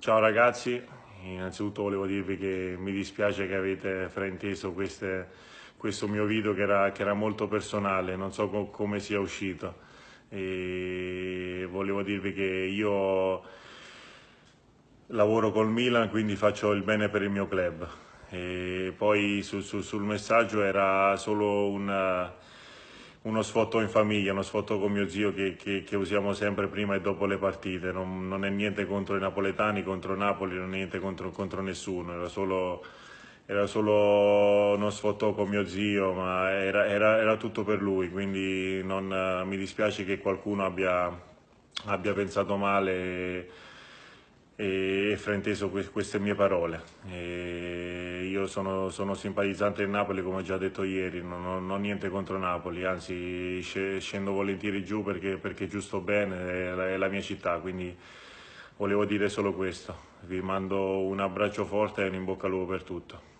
Ciao ragazzi, innanzitutto volevo dirvi che mi dispiace che avete frainteso queste, questo mio video che era, che era, molto personale, non so co come sia uscito. E volevo dirvi che io lavoro col Milan, quindi faccio il bene per il mio club. E poi su, su, sul messaggio era solo un uno sfotto in famiglia, uno sfotto con mio zio che, che, che usiamo sempre prima e dopo le partite, non, non, è niente contro i napoletani, contro Napoli, non è niente contro, contro nessuno, era solo, era solo, uno sfotto con mio zio, ma era, era, era tutto per lui, quindi non, mi dispiace che qualcuno abbia, abbia pensato male. E, e frainteso queste mie parole. E io sono, sono, simpatizzante del Napoli come ho già detto ieri, non, non, non ho niente contro Napoli, anzi scendo volentieri giù perché, perché giusto bene, è la, è la, mia città, quindi volevo dire solo questo. Vi mando un abbraccio forte e un in bocca al lupo per tutto.